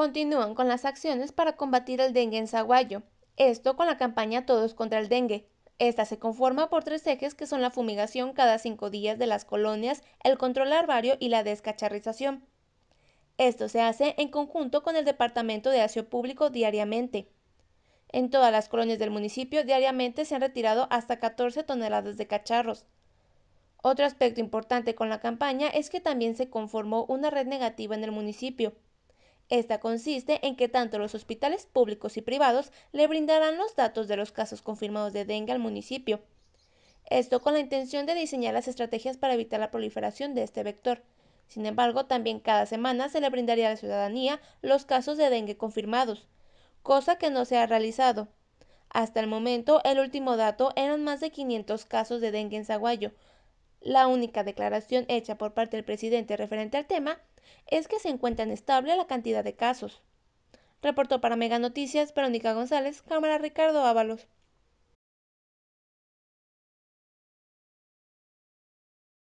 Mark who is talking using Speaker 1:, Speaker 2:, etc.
Speaker 1: Continúan con las acciones para combatir el dengue en Zaguayo, esto con la campaña Todos contra el dengue. Esta se conforma por tres ejes que son la fumigación cada cinco días de las colonias, el control larvario y la descacharrización. Esto se hace en conjunto con el Departamento de Aseo Público diariamente. En todas las colonias del municipio diariamente se han retirado hasta 14 toneladas de cacharros. Otro aspecto importante con la campaña es que también se conformó una red negativa en el municipio, esta consiste en que tanto los hospitales públicos y privados le brindarán los datos de los casos confirmados de dengue al municipio. Esto con la intención de diseñar las estrategias para evitar la proliferación de este vector. Sin embargo, también cada semana se le brindaría a la ciudadanía los casos de dengue confirmados, cosa que no se ha realizado. Hasta el momento, el último dato eran más de 500 casos de dengue en Zaguayo, la única declaración hecha por parte del presidente referente al tema es que se encuentra estable la cantidad de casos. Reportó para Mega Noticias Verónica González, Cámara Ricardo Ábalos.